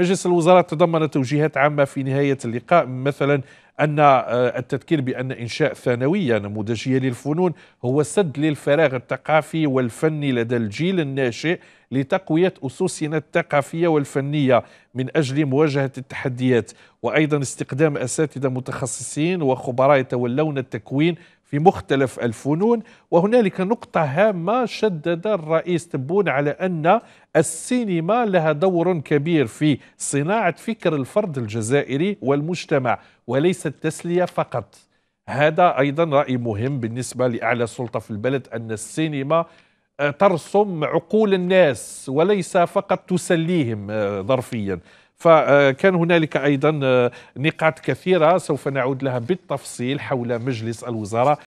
مجلس الوزراء تضمن توجيهات عامة في نهاية اللقاء مثلا أن آه، التذكير بأن إنشاء ثانوية نموذجية للفنون هو سد للفراغ الثقافي والفني لدى الجيل الناشئ لتقوية أسسنا الثقافية والفنية من أجل مواجهة التحديات وأيضا استقدام أساتذة متخصصين وخبراء يتولون التكوين في مختلف الفنون وهنالك نقطة هامة شدد الرئيس تبون على أن السينما لها دور كبير في صناعة فكر الفرد الجزائري والمجتمع وليس التسلية فقط هذا أيضا رأي مهم بالنسبة لأعلى سلطة في البلد أن السينما آه، ترسم عقول الناس وليس فقط تسليهم آه، ظرفيا فكان آه، هنالك ايضا نقاط كثيره سوف نعود لها بالتفصيل حول مجلس الوزراء